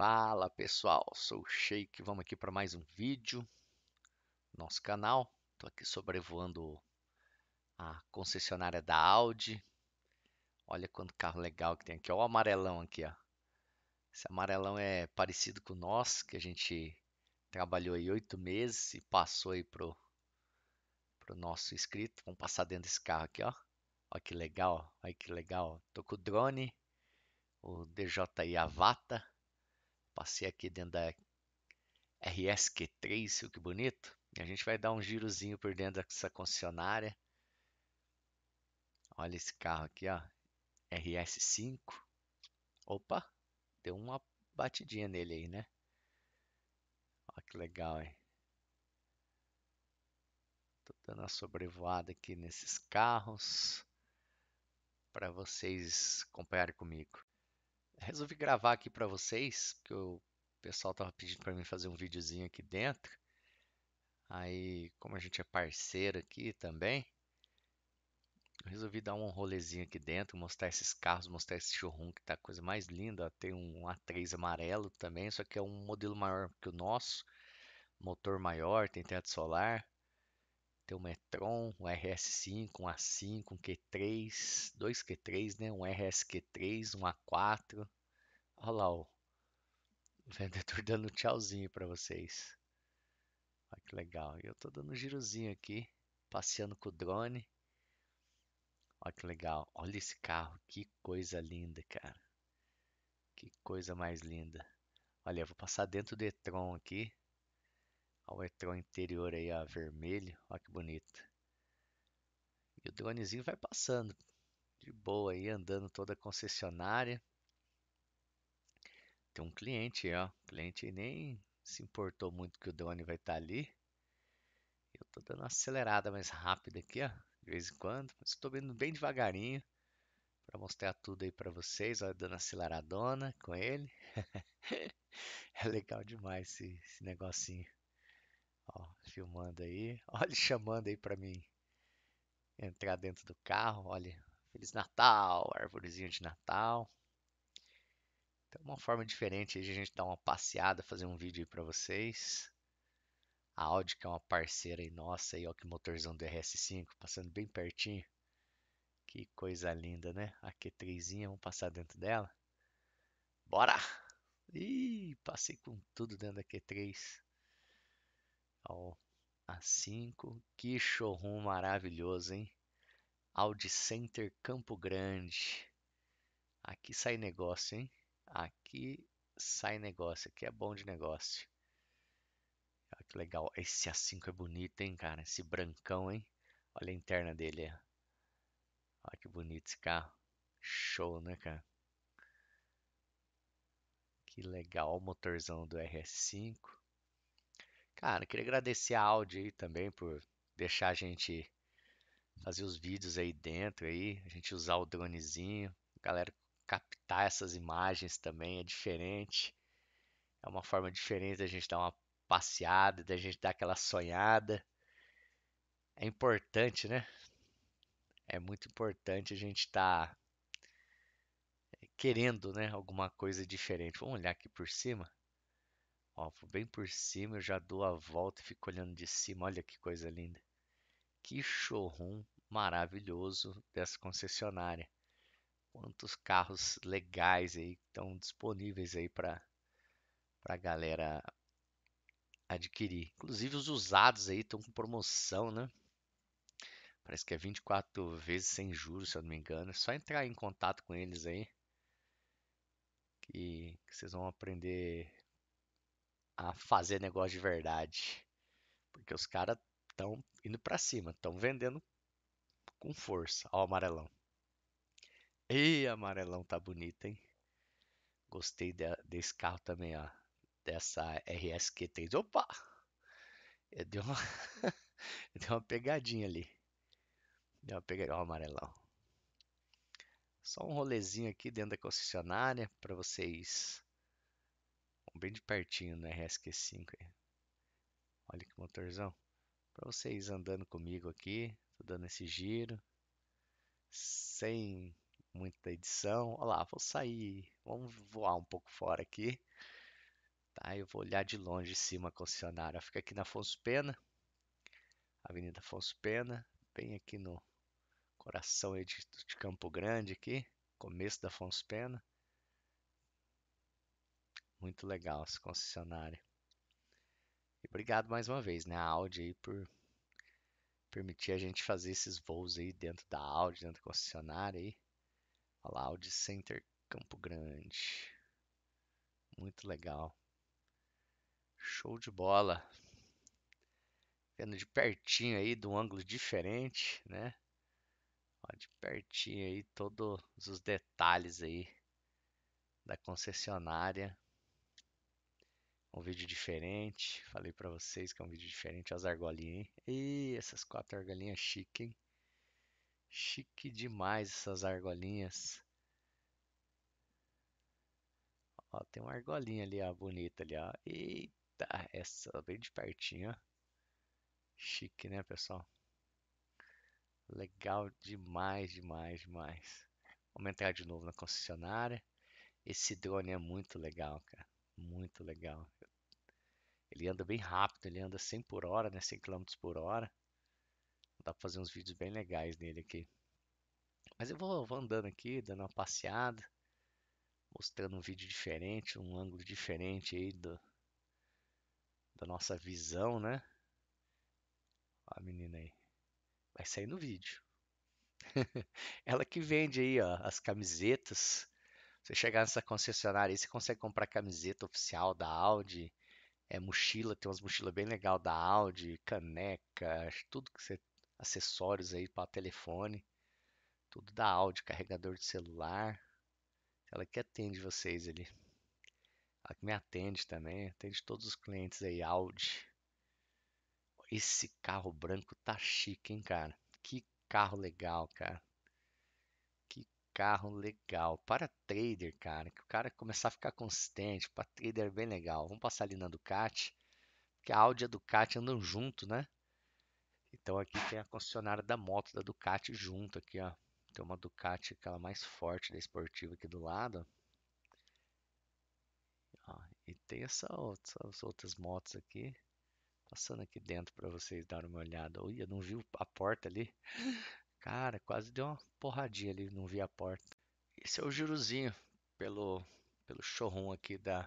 Fala pessoal, sou o Sheik, vamos aqui para mais um vídeo nosso canal. Estou aqui sobrevoando a concessionária da Audi. Olha quanto carro legal que tem aqui. Olha o amarelão aqui. Ó. Esse amarelão é parecido com o nosso, que a gente trabalhou aí oito meses e passou aí pro, nosso inscrito. Vamos passar dentro desse carro aqui, ó. Olha que legal, olha que legal. Estou com o drone, o DJI Avata Passei aqui dentro da RSQ3, que bonito. E a gente vai dar um girozinho por dentro dessa concessionária. Olha esse carro aqui, ó. RS5. Opa, deu uma batidinha nele aí, né? Olha que legal, hein? Tô dando uma sobrevoada aqui nesses carros para vocês acompanharem comigo resolvi gravar aqui para vocês, porque o pessoal tava pedindo para mim fazer um videozinho aqui dentro. Aí, como a gente é parceiro aqui também, resolvi dar um rolezinho aqui dentro, mostrar esses carros, mostrar esse showroom que tá a coisa mais linda. Ó. Tem um A3 amarelo também, só que é um modelo maior que o nosso, motor maior, tem teto solar. Tem um Metron, um RS5, um A5, um Q3, dois Q3, né? Um RSQ3, um A4. Olha lá, o vendedor dando tchauzinho para vocês. Olha que legal. eu tô dando um girozinho aqui, passeando com o drone. Olha que legal. Olha esse carro, que coisa linda, cara. Que coisa mais linda. Olha, eu vou passar dentro do e-tron aqui o e-tron interior aí, a vermelho. Olha que bonito. E o dronezinho vai passando. De boa aí, andando toda a concessionária. Tem um cliente, ó. O cliente nem se importou muito que o drone vai estar tá ali. Eu tô dando uma acelerada mais rápida aqui, ó. De vez em quando. Mas estou vendo bem devagarinho. para mostrar tudo aí para vocês. Ó, dando aceleradona com ele. é legal demais esse, esse negocinho. Ó, filmando aí. Olha, chamando aí para mim entrar dentro do carro. Olha, Feliz Natal, árvorezinha de Natal. Então, uma forma diferente aí de a gente dar uma passeada, fazer um vídeo aí para vocês. A Audi, que é uma parceira aí nossa, aí, ó, que motorzão do RS5, passando bem pertinho. Que coisa linda, né? A Q3zinha, vamos passar dentro dela. Bora! Ih, passei com tudo dentro da Q3. Ó, A5. Que showroom maravilhoso, hein? Audi Center Campo Grande. Aqui sai negócio, hein? Aqui sai negócio. Aqui é bom de negócio. Olha que legal. Esse A5 é bonito, hein, cara? Esse brancão, hein? Olha a interna dele. Olha que bonito esse carro. Show, né, cara? Que legal o motorzão do RS5. Cara, queria agradecer a Audi aí também por deixar a gente fazer os vídeos aí dentro aí, a gente usar o dronezinho, a galera captar essas imagens também é diferente. É uma forma diferente da gente dar uma passeada, da gente dar aquela sonhada. É importante, né? É muito importante a gente estar tá querendo, né, alguma coisa diferente. Vamos olhar aqui por cima. Ó, vou bem por cima, eu já dou a volta e fico olhando de cima. Olha que coisa linda. Que showroom maravilhoso dessa concessionária. Quantos carros legais aí estão disponíveis aí para a galera adquirir. Inclusive os usados aí estão com promoção, né? Parece que é 24 vezes sem juros, se eu não me engano. É só entrar em contato com eles aí. Que, que vocês vão aprender a fazer negócio de verdade. Porque os caras estão indo para cima, estão vendendo com força. Ó, o amarelão. E amarelão tá bonito, hein? Gostei de, desse carro também, ó. Dessa RSQ3. Opa! Deu uma, deu uma pegadinha ali. Deu uma pegadinha. Ó, amarelão. Só um rolezinho aqui dentro da concessionária para vocês bem de pertinho no né, RSQ5. Olha que motorzão. Para vocês andando comigo aqui, tô dando esse giro, sem muita edição. Olha lá, vou sair, vamos voar um pouco fora aqui. Tá, eu vou olhar de longe de cima a concessionária. Fica aqui na Afonso Pena, Avenida Afonso Pena, bem aqui no coração de, de Campo Grande aqui, começo da Afonso Pena. Muito legal essa concessionária. E obrigado mais uma vez, né, a Audi aí por permitir a gente fazer esses voos aí dentro da Audi, dentro da concessionária aí. Olha lá, Audi Center Campo Grande. Muito legal. Show de bola. Vendo de pertinho aí, de um ângulo diferente, né? de pertinho aí, todos os detalhes aí da concessionária um vídeo diferente. Falei para vocês que é um vídeo diferente. As argolinhas, hein? E essas quatro argolinhas chique, hein? Chique demais essas argolinhas. Ó, tem uma argolinha ali, ó, bonita ali, ó. Eita, essa bem de pertinho, ó. Chique, né, pessoal? Legal demais, demais, demais. Vamos entrar de novo na concessionária. Esse drone é muito legal, cara. Muito legal. Ele anda bem rápido, ele anda 100 por hora, né? 100 km por hora. Dá pra fazer uns vídeos bem legais nele aqui. Mas eu vou, vou andando aqui, dando uma passeada, mostrando um vídeo diferente, um ângulo diferente aí do, da nossa visão, né? Olha a menina aí. Vai sair no vídeo. Ela que vende aí, ó, as camisetas você chegar nessa concessionária aí, você consegue comprar camiseta oficial da Audi, é, mochila, tem umas mochilas bem legal da Audi, caneca, tudo que você. acessórios aí para telefone. Tudo da Audi, carregador de celular. Ela que atende vocês ali. Ela que me atende também, atende todos os clientes aí, Audi. Esse carro branco tá chique, hein, cara? Que carro legal, cara carro legal para trader, cara. Que o cara começar a ficar consistente. Para trader é bem legal. Vamos passar ali na Ducati. Porque a Audi e a Ducati andam junto, né? Então aqui tem a concessionária da moto da Ducati junto aqui, ó. Tem uma Ducati, aquela mais forte da esportiva aqui do lado. Ó, e tem essa, essas outras motos aqui. Passando aqui dentro para vocês darem uma olhada. Ui, eu não vi a porta ali. Cara, quase deu uma porradinha ali, não vi a porta. Esse é o girozinho pelo, pelo showroom aqui da,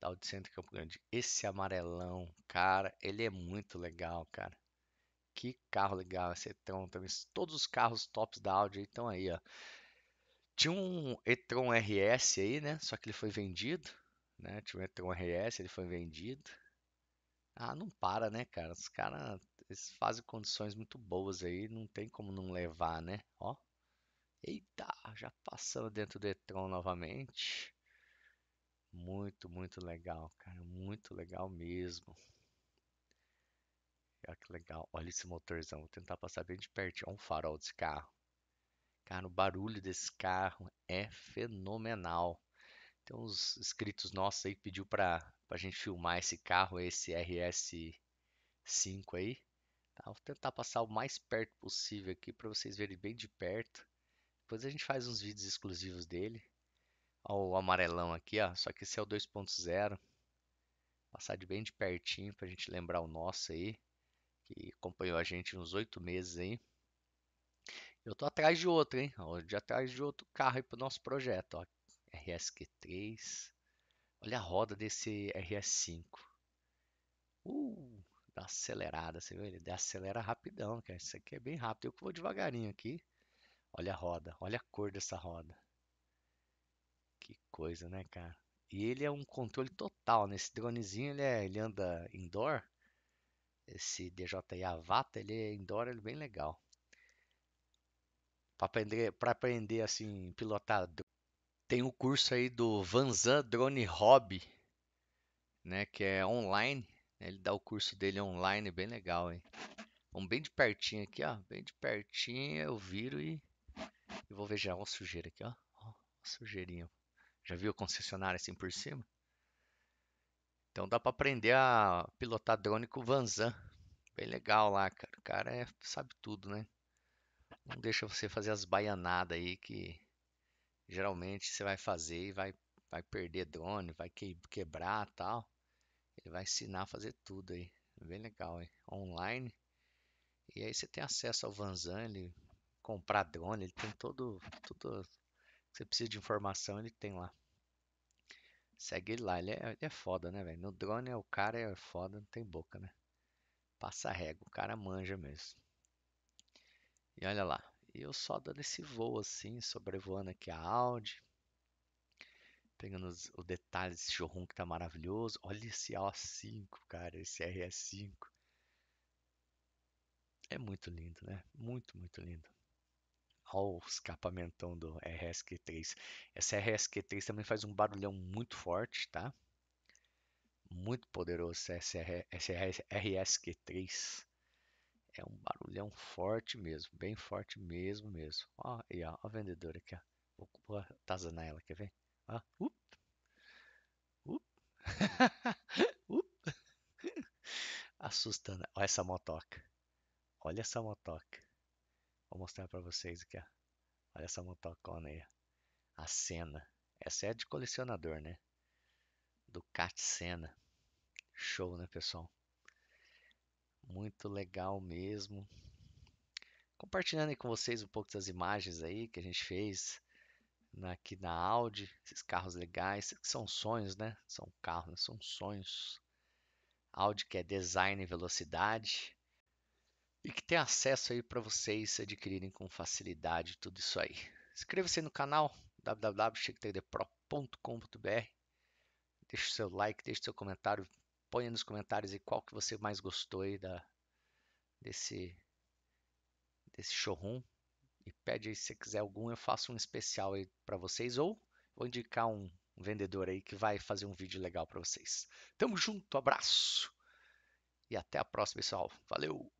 da Centro Campo Grande. Esse amarelão, cara, ele é muito legal, cara. Que carro legal esse e-tron também. Todos os carros tops da Audi estão aí, ó. Tinha um e-tron RS aí, né? Só que ele foi vendido, né? Tinha um e-tron RS, ele foi vendido. Ah, não para, né, cara? Os caras eles fazem condições muito boas aí, não tem como não levar, né? Ó. Eita, já passando dentro do Etron novamente. Muito, muito legal, cara. Muito legal mesmo. Olha que legal. Olha esse motorzão. Vou tentar passar bem de perto. Olha um farol desse carro. Cara, o barulho desse carro é fenomenal. Tem uns inscritos nossos aí que pediu pra, pra gente filmar esse carro, esse RS5 aí. Tá? Vou tentar passar o mais perto possível aqui para vocês verem bem de perto. Depois a gente faz uns vídeos exclusivos dele. Ó, o amarelão aqui, ó. Só que esse é o 2.0. Passar de bem de pertinho para a gente lembrar o nosso aí, que acompanhou a gente uns oito meses aí. Eu tô atrás de outro, hein? De atrás de outro carro aí pro nosso projeto, ó. RSQ3. Olha a roda desse RS5. Uh, dá uma acelerada, você viu? Ele acelera rapidão, cara. Isso aqui é bem rápido. Eu que vou devagarinho aqui. Olha a roda, olha a cor dessa roda. Que coisa, né, cara? E ele é um controle total, né? Esse dronezinho, ele, é, ele anda indoor. Esse DJI Avata, ele é indoor, ele é bem legal. Para aprender, pra aprender, assim, pilotar tem o um curso aí do Vanzan Drone Hobby, né, que é online. Né, ele dá o curso dele online, bem legal, hein? Vamos bem de pertinho aqui, ó. Bem de pertinho, eu viro e, e vou ver já uma sujeira aqui, ó. ó sujeirinha. Já viu a concessionário assim por cima? Então dá para aprender a pilotar drone com o Vanzan. Bem legal lá, cara. O cara é, sabe tudo, né? Não deixa você fazer as baianadas aí que geralmente você vai fazer e vai, vai perder drone, vai que, quebrar tal. Ele vai ensinar a fazer tudo aí. Bem legal, hein? Online. E aí você tem acesso ao Vanzan, ele comprar drone, ele tem todo. Tudo você precisa de informação, ele tem lá. Segue ele lá, ele é, ele é foda, né, velho? No drone o cara é foda, não tem boca, né? Passa régua, o cara manja mesmo. E olha lá, eu só dando esse voo assim, sobrevoando aqui a Audi. Pegando os, o detalhes desse showroom que tá maravilhoso. Olha esse A5, cara, esse RS5. É muito lindo, né? Muito, muito lindo. Olha o escapamentão do RSQ3. Essa RSQ3 também faz um barulhão muito forte, tá? Muito poderoso esse RSQ3. É um barulhão forte mesmo, bem forte mesmo, mesmo. Olha e ó, a vendedora aqui, ó. Vou atazanar ela, quer ver? Ah, up. Up. up. Assustando. Olha essa motoca. Olha essa motoca. Vou mostrar para vocês aqui. Olha essa motocona aí. A cena Essa é de colecionador, né? Cat Senna. Show, né, pessoal? Muito legal mesmo. Compartilhando aí com vocês um pouco das imagens aí que a gente fez né, aqui na Audi, esses carros legais, que são sonhos, né? São carros, né? são sonhos. Audi que é design e velocidade e que tem acesso aí para vocês adquirirem com facilidade tudo isso aí. Inscreva-se no canal www.chictdpro.com.br. Deixe seu like, deixe seu comentário, ponha nos comentários aí qual que você mais gostou aí da desse desse showroom e pede aí se você quiser algum, eu faço um especial aí para vocês ou vou indicar um vendedor aí que vai fazer um vídeo legal para vocês. Tamo junto, abraço e até a próxima, pessoal. Valeu!